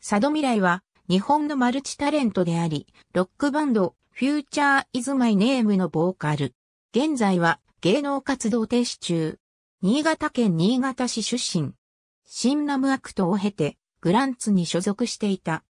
佐渡未来は日本のマルチタレントであり、ロックバンド、フューチャーイズマイネームのボーカル。現在は芸能活動停止中。新潟県新潟市出身。新ラムアクトを経て、グランツに所属していた。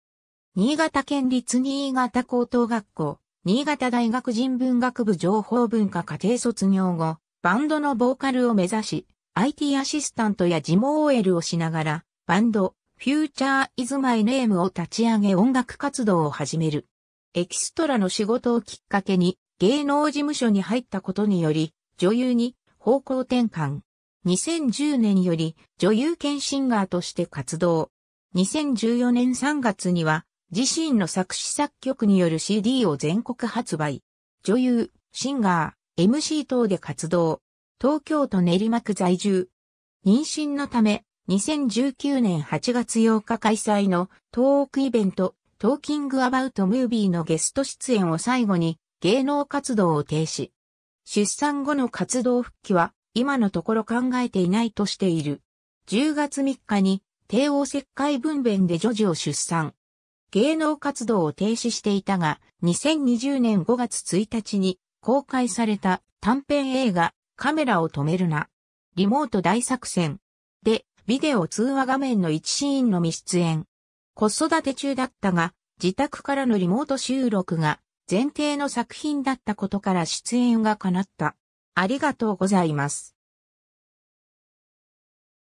新潟県立新潟高等学校、新潟大学人文学部情報文化課程卒業後、バンドのボーカルを目指し、IT アシスタントやジモ OL をしながら、バンド、Future is my name を立ち上げ音楽活動を始める。エキストラの仕事をきっかけに芸能事務所に入ったことにより女優に方向転換。2010年より女優兼シンガーとして活動。2014年3月には自身の作詞作曲による CD を全国発売。女優、シンガー、MC 等で活動。東京都練馬区在住。妊娠のため2019年8月8日開催のトークイベント、トーキングアバウトムービーのゲスト出演を最後に芸能活動を停止。出産後の活動復帰は今のところ考えていないとしている。10月3日に帝王切開分娩で女児を出産。芸能活動を停止していたが、2020年5月1日に公開された短編映画カメラを止めるな。リモート大作戦ビデオ通話画面の一シーンのみ出演。子育て中だったが、自宅からのリモート収録が前提の作品だったことから出演が叶った。ありがとうございます。